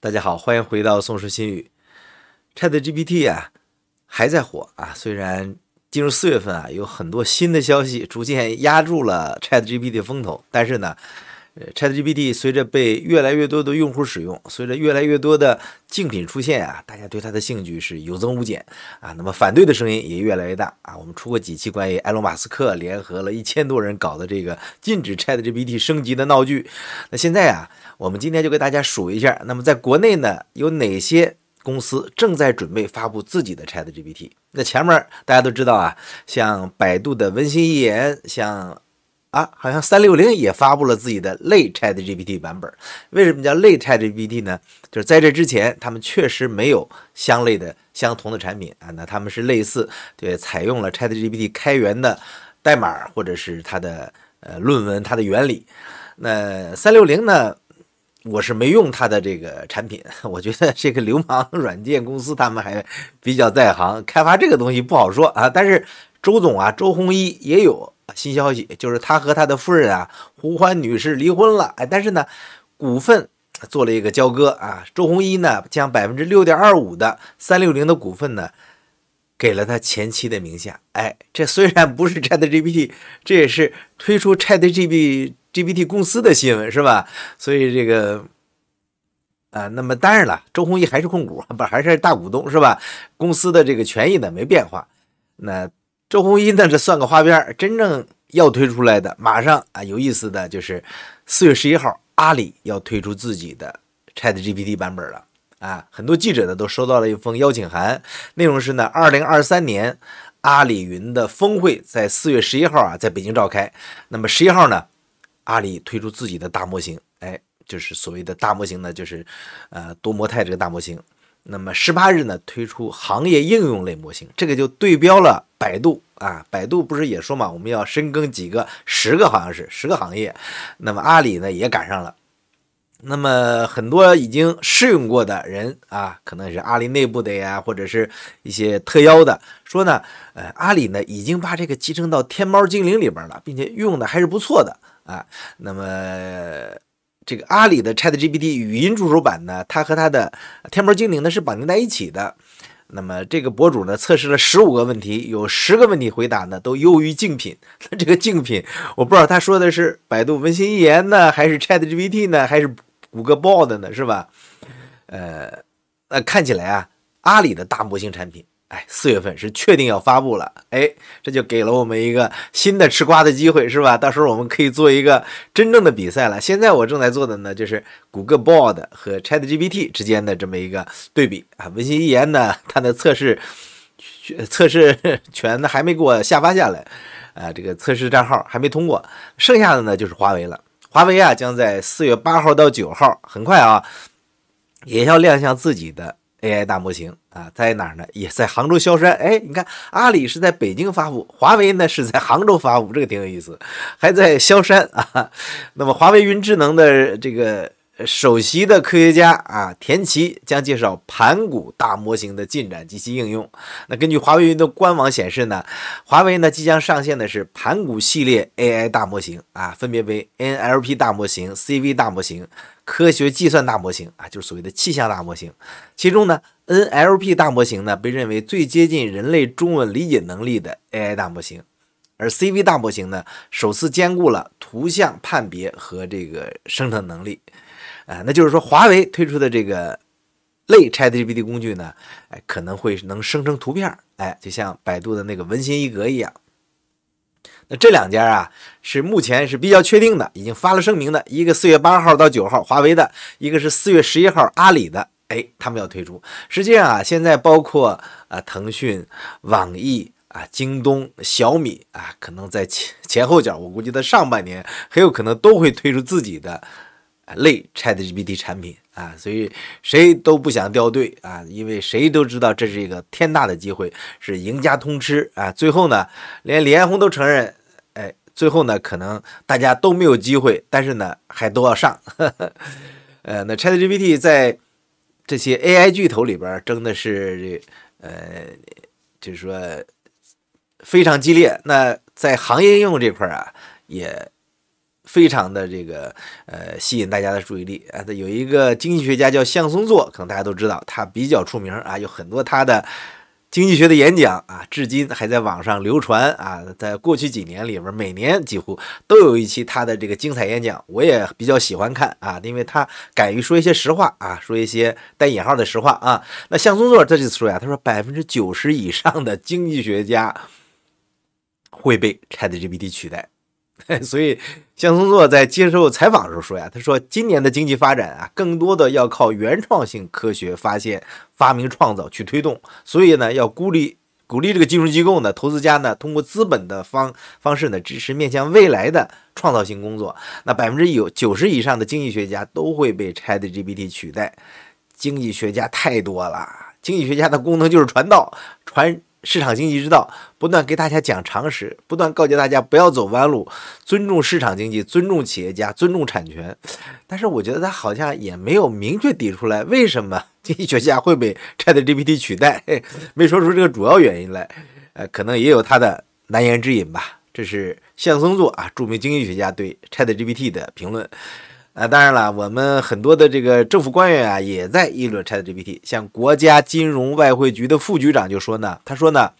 大家好，欢迎回到《宋氏新语》。ChatGPT 啊，还在火啊！虽然进入四月份啊，有很多新的消息逐渐压住了 ChatGPT 的风头，但是呢。呃，ChatGPT 随着被越来越多的用户使用，随着越来越多的竞品出现啊，大家对它的兴趣是有增无减啊。那么反对的声音也越来越大啊。我们出过几期关于埃隆·马斯克联合了一千多人搞的这个禁止 ChatGPT 升级的闹剧。那现在啊，我们今天就给大家数一下，那么在国内呢，有哪些公司正在准备发布自己的 ChatGPT？那前面大家都知道啊，像百度的文心一言，像。啊，好像三六零也发布了自己的类 ChatGPT 版本。为什么叫类 ChatGPT 呢？就是在这之前，他们确实没有相类的、相同的产品啊。那他们是类似，对，采用了 ChatGPT 开源的代码，或者是它的呃论文、它的原理。那三六零呢？我是没用它的这个产品，我觉得这个流氓 软件公司他们还比较在行，开发这个东西不好说啊。但是周总啊，周鸿祎也有。新消息就是他和他的夫人啊，胡欢女士离婚了。哎，但是呢，股份做了一个交割啊。周鸿祎呢，将百分之六点二五的三六零的股份呢，给了他前妻的名下。哎，这虽然不是 ChatGPT，这也是推出 ChatGPT GPT 公司的新闻是吧？所以这个啊，那么当然了，周鸿祎还是控股，不还是大股东是吧？公司的这个权益呢没变化。那。周鸿祎呢，这算个花边儿。真正要推出来的，马上啊，有意思的就是四月十一号，阿里要推出自己的 ChatGPT 版本了啊！很多记者呢都收到了一封邀请函，内容是呢，二零二三年阿里云的峰会在四月十一号啊，在北京召开。那么十一号呢，阿里推出自己的大模型，哎，就是所谓的大模型呢，就是呃多模态这个大模型。那么十八日呢，推出行业应用类模型，这个就对标了百度啊。百度不是也说嘛，我们要深耕几个，十个好像是十个行业。那么阿里呢也赶上了。那么很多已经试用过的人啊，可能是阿里内部的呀，或者是一些特邀的，说呢，呃，阿里呢已经把这个集成到天猫精灵里边了，并且用的还是不错的啊。那么。这个阿里的 ChatGPT 语音助手版呢，它和它的天猫精灵呢是绑定在一起的。那么这个博主呢测试了十五个问题，有十个问题回答呢都优于竞品。那这个竞品我不知道他说的是百度文心一言呢，还是 ChatGPT 呢，还是谷歌 Bard 呢，是吧？呃，那看起来啊，阿里的大模型产品。哎，四月份是确定要发布了，哎，这就给了我们一个新的吃瓜的机会，是吧？到时候我们可以做一个真正的比赛了。现在我正在做的呢，就是谷歌 b o a r d 和 ChatGPT 之间的这么一个对比啊。文心一言呢，它的测试 测试权呢还没给我下发下来，啊，这个测试账号还没通过，剩下的呢就是华为了。华为啊，将在四月八号到九号，很快啊，也要亮相自己的。AI 大模型啊，在哪儿呢？也在杭州萧山。哎，你看，阿里是在北京发布，华为呢是在杭州发布，这个挺有意思，还在萧山啊。那么，华为云智能的这个。首席的科学家啊，田奇将介绍盘古大模型的进展及其应用。那根据华为云的官网显示呢，华为呢即将上线的是盘古系列 AI 大模型啊，分别为 NLP 大模型、CV 大模型、科学计算大模型啊，就是所谓的气象大模型。其中呢，NLP 大模型呢被认为最接近人类中文理解能力的 AI 大模型，而 CV 大模型呢首次兼顾了图像判别和这个生成能力。啊，那就是说，华为推出的这个类 c h a t GPT 工具呢，哎，可能会能生成图片，哎，就像百度的那个文心一格一样。那这两家啊，是目前是比较确定的，已经发了声明的，一个四月八号到九号华为的，一个是四月十一号阿里的，哎，他们要推出。实际上啊，现在包括啊腾讯、网易啊、京东、小米啊，可能在前前后脚，我估计在上半年很有可能都会推出自己的。类 ChatGPT 产品啊，所以谁都不想掉队啊，因为谁都知道这是一个天大的机会，是赢家通吃啊。最后呢，连李彦宏都承认，哎，最后呢，可能大家都没有机会，但是呢，还都要上。呃，那 ChatGPT 在这些 AI 巨头里边争的是，这，呃，就是说非常激烈。那在行业应用这块啊，也。非常的这个呃吸引大家的注意力啊，有一个经济学家叫向松祚，可能大家都知道，他比较出名啊，有很多他的经济学的演讲啊，至今还在网上流传啊。在过去几年里边，每年几乎都有一期他的这个精彩演讲，我也比较喜欢看啊，因为他敢于说一些实话啊，说一些带引号的实话啊。那向松祚这就说呀，他说百分之九十以上的经济学家会被 ChatGPT 取代。所以，向松作在接受采访的时候说呀，他说今年的经济发展啊，更多的要靠原创性科学发现、发明创造去推动。所以呢，要鼓励鼓励这个金融机构呢、投资家呢，通过资本的方方式呢，支持面向未来的创造性工作。那百分之有九十以上的经济学家都会被 ChatGPT 取代。经济学家太多了，经济学家的功能就是传道传。市场经济之道，不断给大家讲常识，不断告诫大家不要走弯路，尊重市场经济，尊重企业家，尊重产权。但是我觉得他好像也没有明确提出来，为什么 经济学家会被 ChatGPT 取代，没说出这个主要原因来。呃，可能也有他的难言之隐吧。这是相声作啊，著名经济学家对 ChatGPT 的评论。啊，当然了，我们很多的这个政府官员啊，也在议论 ChatGPT。像国家金融外汇局的副局长就说呢，他说呢，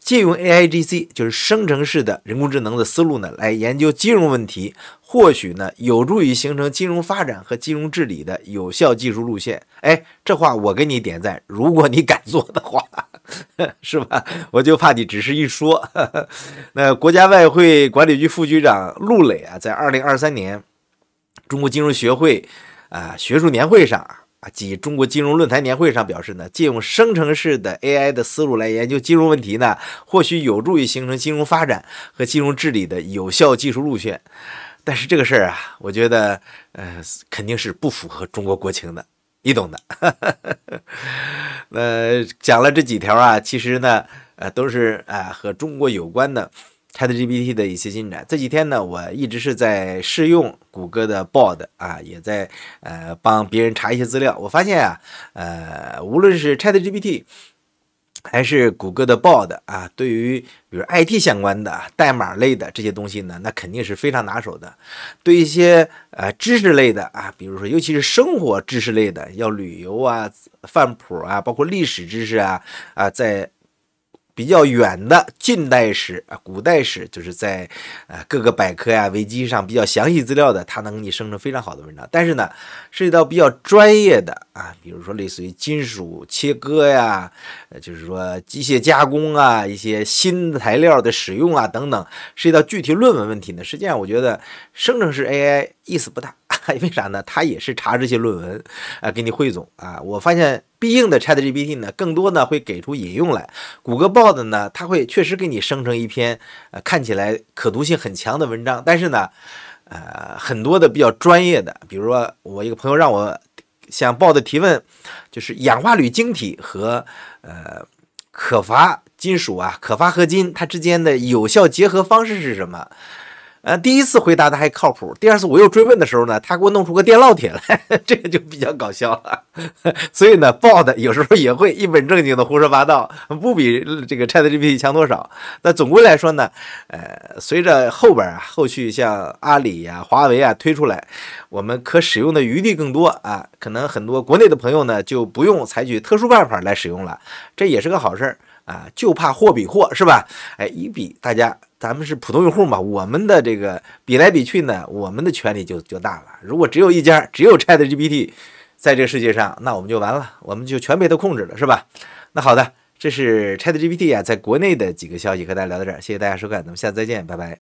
借用 AIGC 就是生成式的人工智能的思路呢，来研究金融问题，或许呢，有助于形成金融发展和金融治理的有效技术路线。哎，这话我给你点赞。如果你敢做的话，是吧？我就怕你只是一说。那国家外汇管理局副局长陆磊啊，在二零二三年。中国金融学会啊学术年会上啊及中国金融论坛年会上表示呢，借用生成式的 AI 的思路来研究金融问题呢，或许有助于形成金融发展和金融治理的有效技术路线。但是这个事儿啊，我觉得呃肯定是不符合中国国情的，你懂的。那讲了这几条啊，其实呢呃都是啊和中国有关的。ChatGPT 的一些进展，这几天呢，我一直是在试用谷歌的 Bard 啊，也在呃帮别人查一些资料。我发现啊，呃，无论是 ChatGPT 还是谷歌的 Bard 啊，对于比如 IT 相关的、代码类的这些东西呢，那肯定是非常拿手的。对一些呃知识类的啊，比如说尤其是生活知识类的，要旅游啊、饭谱啊，包括历史知识啊啊，在。比较远的近代史啊、古代史，就是在呃各个百科呀、维基上比较详细资料的，它能给你生成非常好的文章。但是呢，涉及到比较专业的啊，比如说类似于金属切割呀、就是说机械加工啊、一些新材料的使用啊等等，涉及到具体论文问题呢，实际上我觉得生成式 AI 意思不大，因为啥呢？它也是查这些论文啊，给你汇总啊。我发现。必应的 ChatGPT 呢，更多呢会给出引用来。谷歌报的呢，它会确实给你生成一篇呃看起来可读性很强的文章。但是呢，呃，很多的比较专业的，比如说我一个朋友让我向报的提问，就是氧化铝晶体和呃可伐金属啊、可伐合金它之间的有效结合方式是什么？呃，第一次回答的还靠谱，第二次我又追问的时候呢，他给我弄出个电烙铁来，这个就比较搞笑了。所以呢，报的有时候也会一本正经的胡说八道，不比这个 ChatGPT 强多少。那总归来说呢，呃，随着后边啊，后续像阿里呀、华为啊推出来，我们可使用的余地更多啊。可能很多国内的朋友呢，就不用采取特殊办法来使用了，这也是个好事儿。啊，就怕货比货是吧？哎，一比，大家，咱们是普通用户嘛，我们的这个比来比去呢，我们的权利就就大了。如果只有一家，只有 ChatGPT，在这个世界上，那我们就完了，我们就全被它控制了，是吧？那好的，这是 ChatGPT 啊，在国内的几个消息，和大家聊到这儿，谢谢大家收看，咱们下次再见，拜拜。